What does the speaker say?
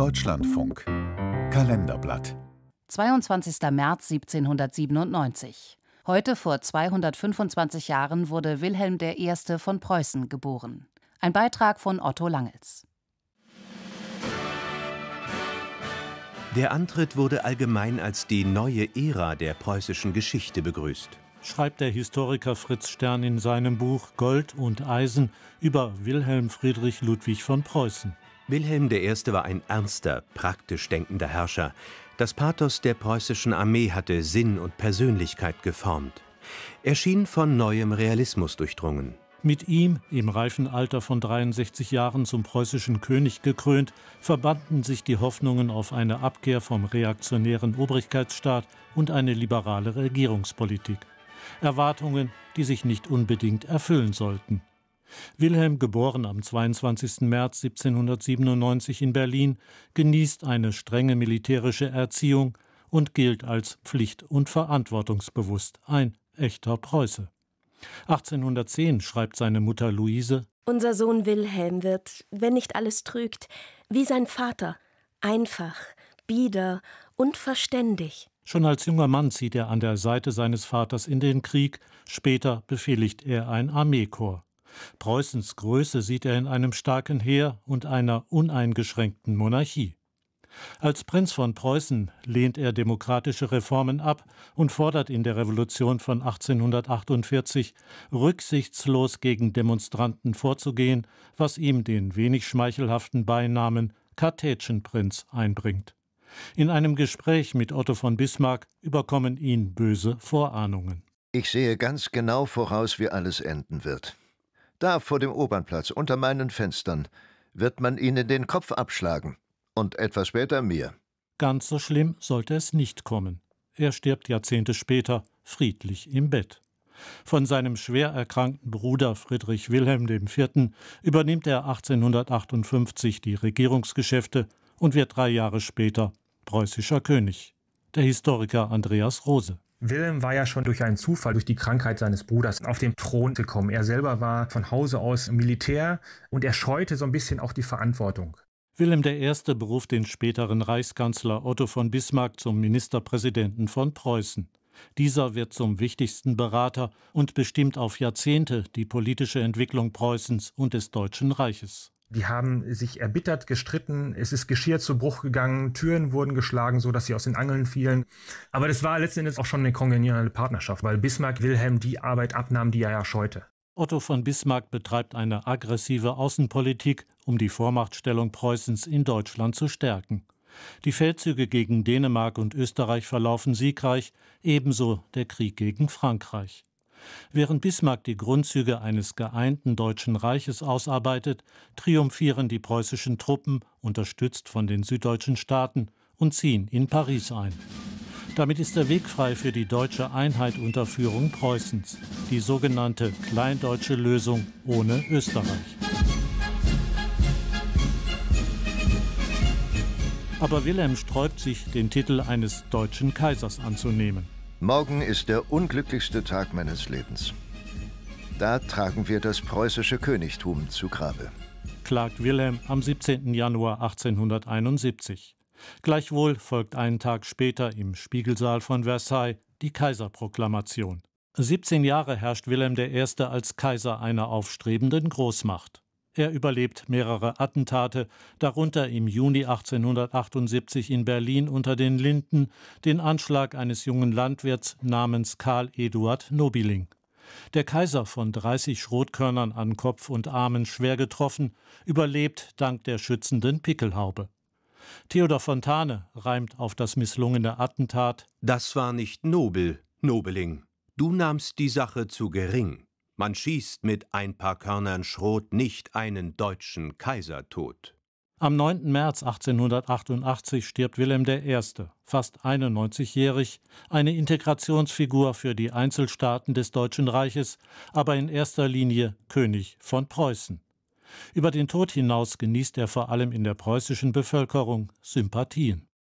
Deutschlandfunk Kalenderblatt 22. März 1797. Heute vor 225 Jahren wurde Wilhelm I. von Preußen geboren. Ein Beitrag von Otto Langels. Der Antritt wurde allgemein als die neue Ära der preußischen Geschichte begrüßt. Schreibt der Historiker Fritz Stern in seinem Buch Gold und Eisen über Wilhelm Friedrich Ludwig von Preußen. Wilhelm I. war ein ernster, praktisch denkender Herrscher. Das Pathos der preußischen Armee hatte Sinn und Persönlichkeit geformt. Er schien von neuem Realismus durchdrungen. Mit ihm, im reifen Alter von 63 Jahren zum preußischen König gekrönt, verbanden sich die Hoffnungen auf eine Abkehr vom reaktionären Obrigkeitsstaat und eine liberale Regierungspolitik. Erwartungen, die sich nicht unbedingt erfüllen sollten. Wilhelm, geboren am 22. März 1797 in Berlin, genießt eine strenge militärische Erziehung und gilt als pflicht- und verantwortungsbewusst, ein echter Preuße. 1810 schreibt seine Mutter Luise Unser Sohn Wilhelm wird, wenn nicht alles trügt, wie sein Vater, einfach, bieder und verständig. Schon als junger Mann zieht er an der Seite seines Vaters in den Krieg, später befehligt er ein Armeekorps. Preußens Größe sieht er in einem starken Heer und einer uneingeschränkten Monarchie. Als Prinz von Preußen lehnt er demokratische Reformen ab und fordert in der Revolution von 1848 rücksichtslos gegen Demonstranten vorzugehen, was ihm den wenig schmeichelhaften Beinamen Kartätschenprinz einbringt. In einem Gespräch mit Otto von Bismarck überkommen ihn böse Vorahnungen. Ich sehe ganz genau voraus, wie alles enden wird. Da vor dem Opernplatz, unter meinen Fenstern, wird man ihnen den Kopf abschlagen. Und etwas später mir. Ganz so schlimm sollte es nicht kommen. Er stirbt Jahrzehnte später, friedlich im Bett. Von seinem schwer erkrankten Bruder Friedrich Wilhelm IV. übernimmt er 1858 die Regierungsgeschäfte und wird drei Jahre später preußischer König. Der Historiker Andreas Rose. Wilhelm war ja schon durch einen Zufall, durch die Krankheit seines Bruders auf den Thron gekommen. Er selber war von Hause aus Militär und er scheute so ein bisschen auch die Verantwortung. Wilhelm I. beruft den späteren Reichskanzler Otto von Bismarck zum Ministerpräsidenten von Preußen. Dieser wird zum wichtigsten Berater und bestimmt auf Jahrzehnte die politische Entwicklung Preußens und des Deutschen Reiches. Die haben sich erbittert gestritten. Es ist Geschirr zu Bruch gegangen. Türen wurden geschlagen, so dass sie aus den Angeln fielen. Aber das war letzten Endes auch schon eine kongeniale Partnerschaft, weil Bismarck Wilhelm die Arbeit abnahm, die er ja scheute. Otto von Bismarck betreibt eine aggressive Außenpolitik, um die Vormachtstellung Preußens in Deutschland zu stärken. Die Feldzüge gegen Dänemark und Österreich verlaufen siegreich, ebenso der Krieg gegen Frankreich. Während Bismarck die Grundzüge eines geeinten Deutschen Reiches ausarbeitet, triumphieren die preußischen Truppen, unterstützt von den süddeutschen Staaten, und ziehen in Paris ein. Damit ist der Weg frei für die deutsche Einheit unter Führung Preußens, die sogenannte kleindeutsche Lösung ohne Österreich. Aber Wilhelm sträubt sich, den Titel eines deutschen Kaisers anzunehmen. Morgen ist der unglücklichste Tag meines Lebens. Da tragen wir das preußische Königtum zu Grabe. Klagt Wilhelm am 17. Januar 1871. Gleichwohl folgt einen Tag später im Spiegelsaal von Versailles die Kaiserproklamation. 17 Jahre herrscht Wilhelm I. als Kaiser einer aufstrebenden Großmacht. Er überlebt mehrere Attentate, darunter im Juni 1878 in Berlin unter den Linden den Anschlag eines jungen Landwirts namens Karl Eduard Nobiling. Der Kaiser von 30 Schrotkörnern an Kopf und Armen schwer getroffen, überlebt dank der schützenden Pickelhaube. Theodor Fontane reimt auf das misslungene Attentat Das war nicht nobel, Nobeling. Du nahmst die Sache zu gering. Man schießt mit ein paar Körnern Schrot nicht einen deutschen Kaiser tot. Am 9. März 1888 stirbt Wilhelm I., fast 91-jährig, eine Integrationsfigur für die Einzelstaaten des Deutschen Reiches, aber in erster Linie König von Preußen. Über den Tod hinaus genießt er vor allem in der preußischen Bevölkerung Sympathien.